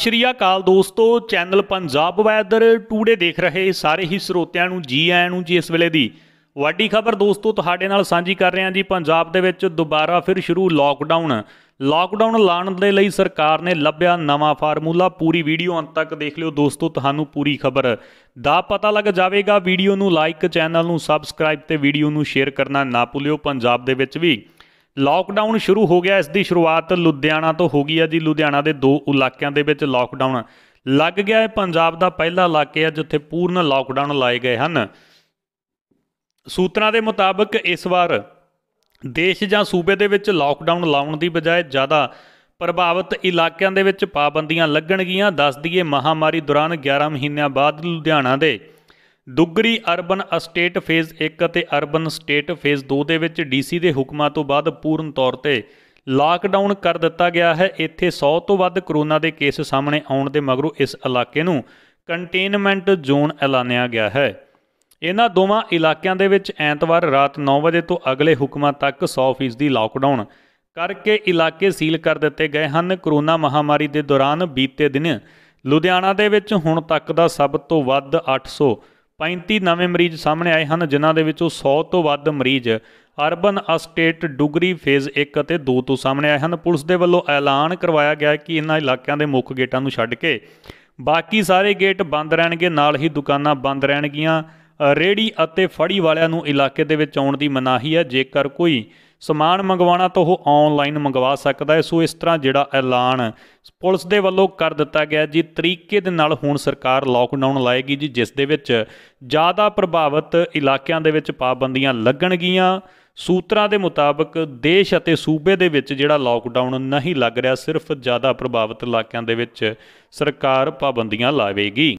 ਸ਼੍ਰੀ ਅਕਾਲ ਦੋਸਤੋ channel Punjab weather today ਦੇਖ ਰਹੇ ਸਾਰੇ ਹੀ ਸਰੋਤਿਆਂ ਨੂੰ ਜੀ ਆਇਆਂ ਨੂੰ ਜੀ ਇਸ ਵੇਲੇ ਦੀ ਵੱਡੀ ਖਬਰ ਦੋਸਤੋ ਤੁਹਾਡੇ ਨਾਲ ਸਾਂਝੀ ਕਰ ਰਹੇ ਹਾਂ ਜੀ ਪੰਜਾਬ ਦੇ ਵਿੱਚ ਦੁਬਾਰਾ ਫਿਰ ਸ਼ੁਰੂ ਲਾਕਡਾਊਨ ਲਾਕਡਾਊਨ ਲਾਣ ਦੇ ਲਈ ਸਰਕਾਰ ਨੇ ਲੱਭਿਆ ਨਵਾਂ ਫਾਰਮੂਲਾ ਪੂਰੀ ਵੀਡੀਓ ਅੰਤ ਤੱਕ ਦੇਖ ਲਿਓ ਦੋਸਤੋ ਤੁਹਾਨੂੰ ਪੂਰੀ ਖਬਰ ਦਾ ਪਤਾ ਲੱਗ ਜਾਵੇਗਾ ਵੀਡੀਓ ਨੂੰ ਲਾਈਕ ਚੈਨਲ ਨੂੰ ਸਬਸਕ੍ਰਾਈਬ ਤੇ ਵੀਡੀਓ ਨੂੰ ਸ਼ੇਅਰ ਕਰਨਾ ਨਾ ਭੁੱਲਿਓ ਪੰਜਾਬ ਦੇ ਵਿੱਚ ਵੀ ਲਾਕਡਾਊਨ ਸ਼ੁਰੂ ਹੋ ਗਿਆ ਇਸ ਦੀ ਸ਼ੁਰੂਆਤ ਲੁਧਿਆਣਾ ਤੋਂ ਹੋ ਗਈ ਹੈ ਜੀ ਲੁਧਿਆਣਾ ਦੇ ਦੋ ਇਲਾਕਿਆਂ ਦੇ ਵਿੱਚ ਲਾਕਡਾਊਨ ਲੱਗ ਗਿਆ ਹੈ ਪੰਜਾਬ ਦਾ ਪਹਿਲਾ ਇਲਾਕਾ ਹੈ ਜਿੱਥੇ ਪੂਰਨ ਲਾਕਡਾਊਨ ਲਾਏ ਗਏ ਹਨ ਸੂਤਰਾਂ ਦੇ ਮੁਤਾਬਕ ਇਸ ਵਾਰ ਦੇਸ਼ ਜਾਂ ਸੂਬੇ ਦੇ ਵਿੱਚ ਲਾਕਡਾਊਨ ਲਾਉਣ ਦੀ ਬਜਾਏ ਜ਼ਿਆਦਾ ਪ੍ਰਭਾਵਿਤ ਇਲਾਕਿਆਂ ਦੇ ਵਿੱਚ ਪਾਬੰਦੀਆਂ ਲੱਗਣਗੀਆਂ ਦੱਸ ਦਈਏ ਮਹਾਮਾਰੀ ਦੌਰਾਨ 11 ਮਹੀਨਿਆਂ ਬਾਅਦ ਲੁਧਿਆਣਾ ਦੇ ਦੁੱਗਰੀ ਅਰਬਨ ਅਸਟੇਟ ਫੇਜ਼ 1 ਅਤੇ ਅਰਬਨ ਸਟੇਟ ਫੇਜ਼ 2 ਦੇ ਵਿੱਚ ਡੀਸੀ ਦੇ ਹੁਕਮਾਂ ਤੋਂ ਬਾਅਦ ਪੂਰਨ ਤੌਰ ਤੇ ਲਾਕਡਾਊਨ ਕਰ ਦਿੱਤਾ ਗਿਆ ਹੈ ਇੱਥੇ 100 ਤੋਂ ਵੱਧ ਕਰੋਨਾ ਦੇ ਕੇਸ ਸਾਹਮਣੇ ਆਉਣ ਦੇ ਮਗਰੋਂ ਇਸ ਇਲਾਕੇ ਨੂੰ ਕੰਟੇਨਮੈਂਟ ਜ਼ੋਨ ਐਲਾਨਿਆ ਗਿਆ ਹੈ ਇਹਨਾਂ ਦੋਵਾਂ ਇਲਾਕਿਆਂ ਦੇ ਵਿੱਚ ਐਤਵਾਰ ਰਾਤ 9 ਵਜੇ ਤੋਂ ਅਗਲੇ ਹੁਕਮਾਂ ਤੱਕ 100% ਦੀ ਲਾਕਡਾਊਨ ਕਰਕੇ ਇਲਾਕੇ ਸੀਲ ਕਰ ਦਿੱਤੇ ਗਏ ਹਨ ਕਰੋਨਾ ਮਹਾਮਾਰੀ ਦੇ ਦੌਰਾਨ ਬੀਤੇ ਦਿਨ ਲੁਧਿਆਣਾ ਦੇ ਵਿੱਚ ਹੁਣ ਤੱਕ ਦਾ ਸਭ ਤੋਂ ਵੱਧ 800 35 ਨਵੇਂ ਮਰੀਜ਼ ਸਾਹਮਣੇ ਆਏ ਹਨ ਜਿਨ੍ਹਾਂ ਦੇ ਵਿੱਚੋਂ 100 ਤੋਂ ਵੱਧ ਮਰੀਜ਼ ਅਰਬਨ ਅਸਟੇਟ ਡੁਗਰੀ ਫੇਜ਼ 1 ਅਤੇ 2 ਤੋਂ ਸਾਹਮਣੇ ਆਏ ਹਨ ਪੁਲਿਸ ਦੇ ਵੱਲੋਂ ਐਲਾਨ ਕਰਵਾਇਆ ਗਿਆ ਕਿ ਇਨ੍ਹਾਂ ਇਲਾਕਿਆਂ ਦੇ ਮੁੱਖ ਗੇਟਾਂ ਨੂੰ ਛੱਡ ਕੇ ਬਾਕੀ ਸਾਰੇ ਗੇਟ ਬੰਦ ਰਹਿਣਗੇ ਨਾਲ ਹੀ ਦੁਕਾਨਾਂ ਬੰਦ ਰਹਿਣਗੀਆਂ ਰੇੜੀ ਅਤੇ ਫੜੀ ਵਾਲਿਆਂ ਨੂੰ ਇਲਾਕੇ ਦੇ ਵਿੱਚ ਆਉਣ ਦੀ ਮਨਾਹੀ ਹੈ ਜੇਕਰ ਕੋਈ ਸਮਾਨ ਮੰਗਵਾਉਣਾ ਤਾਂ ਉਹ ਆਨਲਾਈਨ ਮੰਗਵਾ ਸਕਦਾ ਹੈ ਸੋ ਇਸ ਤਰ੍ਹਾਂ ਜਿਹੜਾ ਐਲਾਨ ਪੁਲਿਸ ਦੇ ਵੱਲੋਂ ਕਰ ਦਿੱਤਾ ਗਿਆ ਜੀ ਤਰੀਕੇ ਦੇ ਨਾਲ ਹੁਣ ਸਰਕਾਰ ਲਾਕਡਾਊਨ ਲਾਏਗੀ ਜੀ ਜਿਸ ਦੇ ਵਿੱਚ ਜ਼ਿਆਦਾ ਪ੍ਰਭਾਵਿਤ ਇਲਾਕਿਆਂ ਦੇ ਵਿੱਚ ਪਾਬੰਦੀਆਂ ਲੱਗਣਗੀਆਂ ਸੂਤਰਾਂ ਦੇ ਮੁਤਾਬਕ ਦੇਸ਼ ਅਤੇ ਸੂਬੇ ਦੇ ਵਿੱਚ ਜਿਹੜਾ ਲਾਕਡਾਊਨ ਨਹੀਂ ਲੱਗ ਰਿਹਾ ਸਿਰਫ ਜ਼ਿਆਦਾ ਪ੍ਰਭਾਵਿਤ ਇਲਾਕਿਆਂ ਦੇ ਵਿੱਚ ਸਰਕਾਰ ਪਾਬੰਦੀਆਂ ਲਾਵੇਗੀ